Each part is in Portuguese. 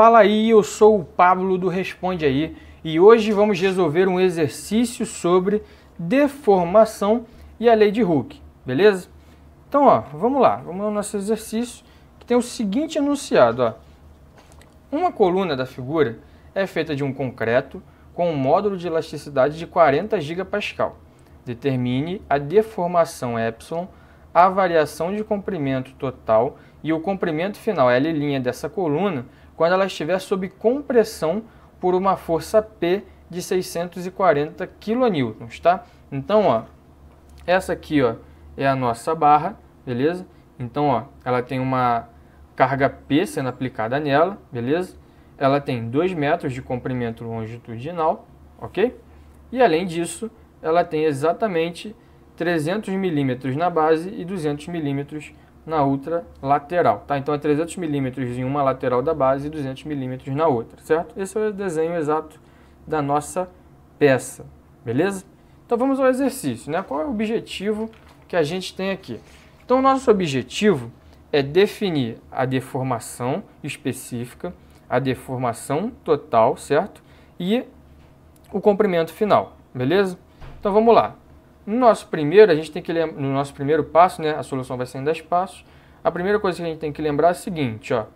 Fala aí, eu sou o Pablo do Responde Aí e hoje vamos resolver um exercício sobre deformação e a lei de Hooke, beleza? Então, ó, vamos lá, vamos ao nosso exercício que tem o seguinte enunciado, ó. Uma coluna da figura é feita de um concreto com um módulo de elasticidade de 40 GPa. Determine a deformação ε, a variação de comprimento total e o comprimento final L' dessa coluna quando ela estiver sob compressão por uma força P de 640 kN, tá? Então, ó, essa aqui, ó, é a nossa barra, beleza? Então, ó, ela tem uma carga P sendo aplicada nela, beleza? Ela tem 2 metros de comprimento longitudinal, ok? E além disso, ela tem exatamente 300 milímetros na base e 200 milímetros na outra lateral, tá? Então é 300 milímetros em uma lateral da base e 200 milímetros na outra, certo? Esse é o desenho exato da nossa peça, beleza? Então vamos ao exercício, né? Qual é o objetivo que a gente tem aqui? Então nosso objetivo é definir a deformação específica, a deformação total, certo? E o comprimento final, beleza? Então vamos lá. No nosso primeiro, a gente tem que lembrar, no nosso primeiro passo, né, a solução vai ser em 10 passos. A primeira coisa que a gente tem que lembrar é a seguinte, ó.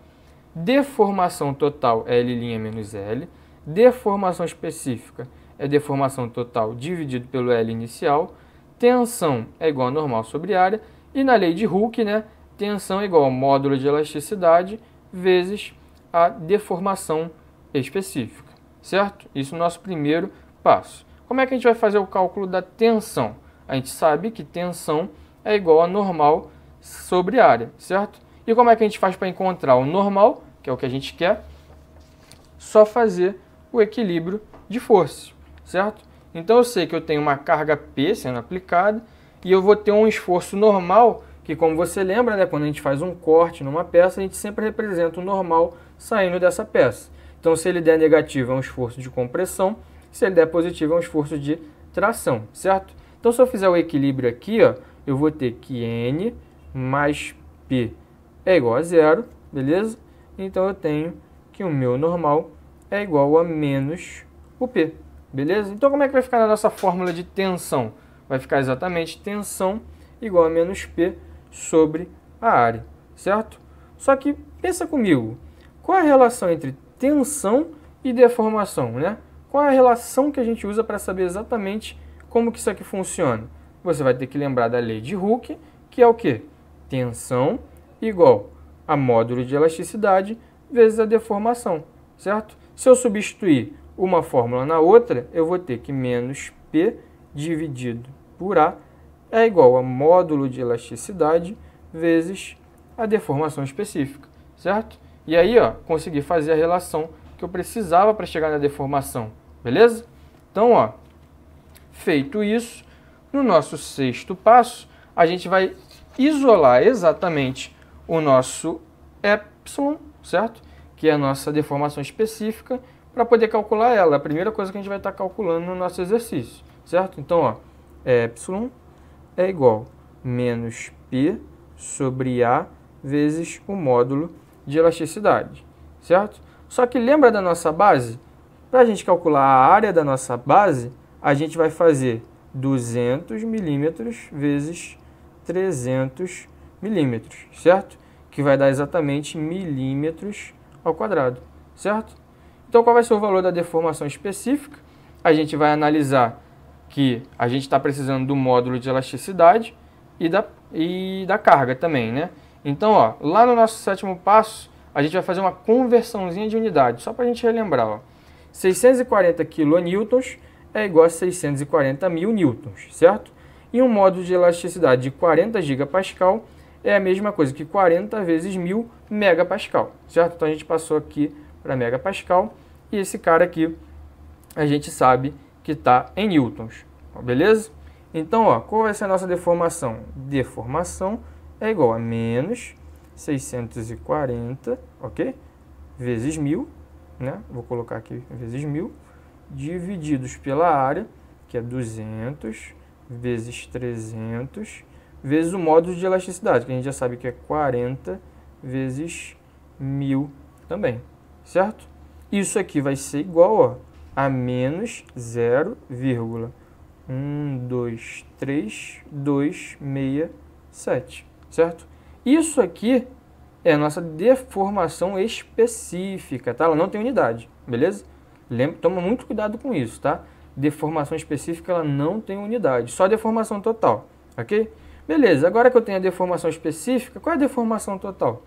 Deformação total é L' menos L. Deformação específica é deformação total dividido pelo L inicial. Tensão é igual a normal sobre área. E na lei de Hooke, né, tensão é igual a módulo de elasticidade vezes a deformação específica, certo? Isso é o nosso primeiro passo. Como é que a gente vai fazer o cálculo da tensão? A gente sabe que tensão é igual a normal sobre área, certo? E como é que a gente faz para encontrar o normal, que é o que a gente quer? Só fazer o equilíbrio de forças, certo? Então eu sei que eu tenho uma carga P sendo aplicada e eu vou ter um esforço normal, que como você lembra, né, quando a gente faz um corte numa peça, a gente sempre representa o normal saindo dessa peça. Então se ele der negativo é um esforço de compressão, se ele der positivo é um esforço de tração, certo? Então, se eu fizer o equilíbrio aqui, ó, eu vou ter que N mais P é igual a zero, beleza? Então, eu tenho que o meu normal é igual a menos o P, beleza? Então, como é que vai ficar na nossa fórmula de tensão? Vai ficar exatamente tensão igual a menos P sobre a área, certo? Só que, pensa comigo, qual é a relação entre tensão e deformação, né? Qual é a relação que a gente usa para saber exatamente como que isso aqui funciona? Você vai ter que lembrar da lei de Hooke, que é o que? Tensão igual a módulo de elasticidade vezes a deformação, certo? Se eu substituir uma fórmula na outra, eu vou ter que menos P dividido por A é igual a módulo de elasticidade vezes a deformação específica, certo? E aí, ó, consegui fazer a relação que eu precisava para chegar na deformação, beleza? Então, ó, Feito isso, no nosso sexto passo, a gente vai isolar exatamente o nosso epsilon, certo? Que é a nossa deformação específica, para poder calcular ela. É a primeira coisa que a gente vai estar tá calculando no nosso exercício, certo? Então, ó, epsilon é igual a menos P sobre A vezes o módulo de elasticidade, certo? Só que lembra da nossa base? Para a gente calcular a área da nossa base, a gente vai fazer 200 milímetros vezes 300 milímetros, certo? Que vai dar exatamente milímetros ao quadrado, certo? Então, qual vai ser o valor da deformação específica? A gente vai analisar que a gente está precisando do módulo de elasticidade e da, e da carga também, né? Então, ó, lá no nosso sétimo passo, a gente vai fazer uma conversãozinha de unidade, só para a gente relembrar. Ó. 640 kN é igual a 640 mil newtons, certo? E um modo de elasticidade de 40 gigapascal é a mesma coisa que 40 vezes 1000 megapascal, certo? Então a gente passou aqui para megapascal e esse cara aqui a gente sabe que está em newtons, beleza? Então, ó, qual vai ser a nossa deformação? Deformação é igual a menos 640, ok? Vezes 1000, né? Vou colocar aqui vezes 1000, divididos pela área, que é 200 vezes 300, vezes o módulo de elasticidade, que a gente já sabe que é 40 vezes 1000 também, certo? Isso aqui vai ser igual ó, a menos 0,123267, certo? Isso aqui é a nossa deformação específica, tá? Ela não tem unidade, beleza? Lembra, toma muito cuidado com isso, tá? Deformação específica ela não tem unidade, só deformação total, ok? Beleza, agora que eu tenho a deformação específica, qual é a deformação total?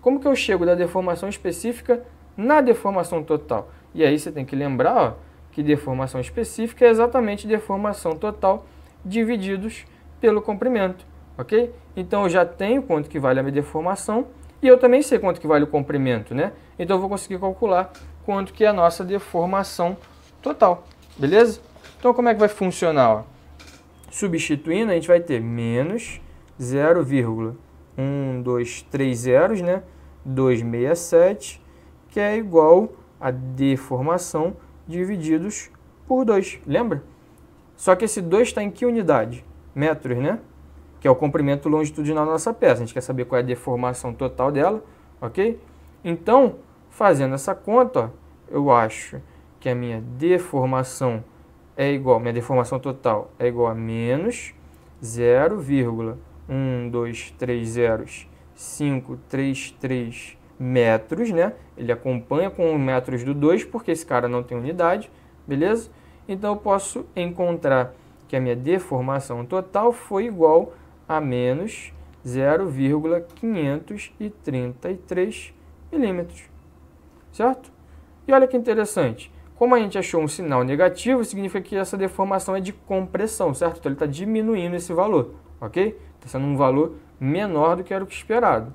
Como que eu chego da deformação específica na deformação total? E aí você tem que lembrar ó, que deformação específica é exatamente deformação total divididos pelo comprimento, ok? Então eu já tenho quanto que vale a minha deformação e eu também sei quanto que vale o comprimento, né? Então eu vou conseguir calcular quanto que é a nossa deformação total, beleza? Então, como é que vai funcionar? Ó? Substituindo, a gente vai ter menos 0,1230, zeros, né? 267, que é igual a deformação divididos por 2, lembra? Só que esse 2 está em que unidade? Metros, né? Que é o comprimento longitudinal da nossa peça. A gente quer saber qual é a deformação total dela, ok? Então, Fazendo essa conta, ó, eu acho que a minha deformação é igual, minha deformação total é igual a menos 0,1230533 metros, né? Ele acompanha com metros do 2, porque esse cara não tem unidade, beleza? Então eu posso encontrar que a minha deformação total foi igual a menos 0,533 milímetros certo? E olha que interessante, como a gente achou um sinal negativo, significa que essa deformação é de compressão, certo? Então ele está diminuindo esse valor, ok? Está sendo um valor menor do que era o esperado.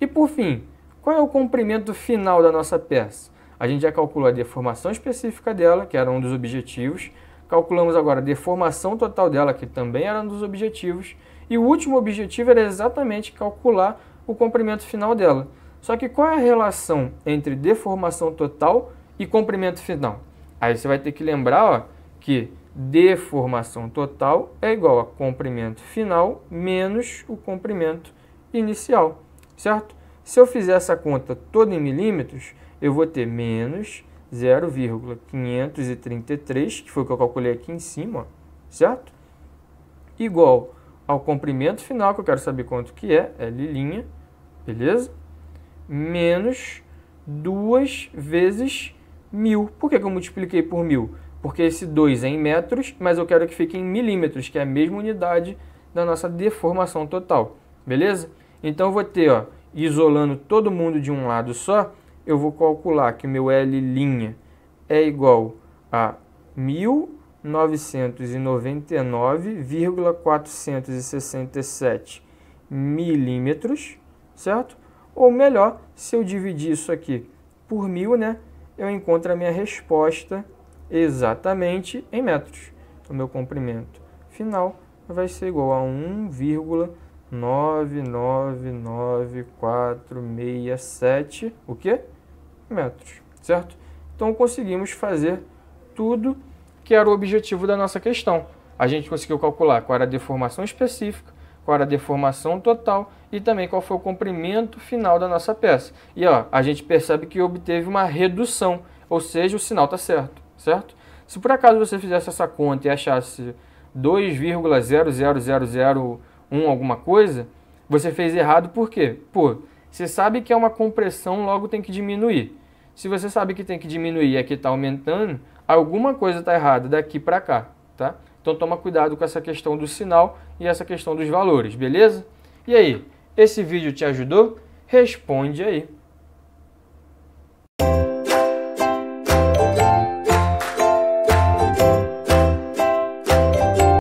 E por fim, qual é o comprimento final da nossa peça? A gente já calculou a deformação específica dela, que era um dos objetivos. Calculamos agora a deformação total dela, que também era um dos objetivos. E o último objetivo era exatamente calcular o comprimento final dela. Só que qual é a relação entre deformação total e comprimento final? Aí você vai ter que lembrar ó, que deformação total é igual a comprimento final menos o comprimento inicial, certo? Se eu fizer essa conta toda em milímetros, eu vou ter menos 0,533, que foi o que eu calculei aqui em cima, certo? Igual ao comprimento final, que eu quero saber quanto que é, L', beleza? menos 2 vezes mil. Por que, que eu multipliquei por mil? Porque esse 2 é em metros, mas eu quero que fique em milímetros, que é a mesma unidade da nossa deformação total. Beleza? Então eu vou ter, ó, isolando todo mundo de um lado só, eu vou calcular que o meu L' é igual a 1999,467 milímetros, certo? Ou melhor, se eu dividir isso aqui por mil, né, eu encontro a minha resposta exatamente em metros. O meu comprimento final vai ser igual a 1,999467 o quê? metros, certo? Então conseguimos fazer tudo que era o objetivo da nossa questão. A gente conseguiu calcular qual era a deformação específica, qual era a deformação total e também qual foi o comprimento final da nossa peça. E ó, a gente percebe que obteve uma redução, ou seja, o sinal está certo, certo? Se por acaso você fizesse essa conta e achasse 2,00001 alguma coisa, você fez errado por quê? Pô, você sabe que é uma compressão, logo tem que diminuir. Se você sabe que tem que diminuir e aqui está aumentando, alguma coisa está errada daqui para cá, tá? Então toma cuidado com essa questão do sinal e essa questão dos valores, beleza? E aí, esse vídeo te ajudou? Responde aí.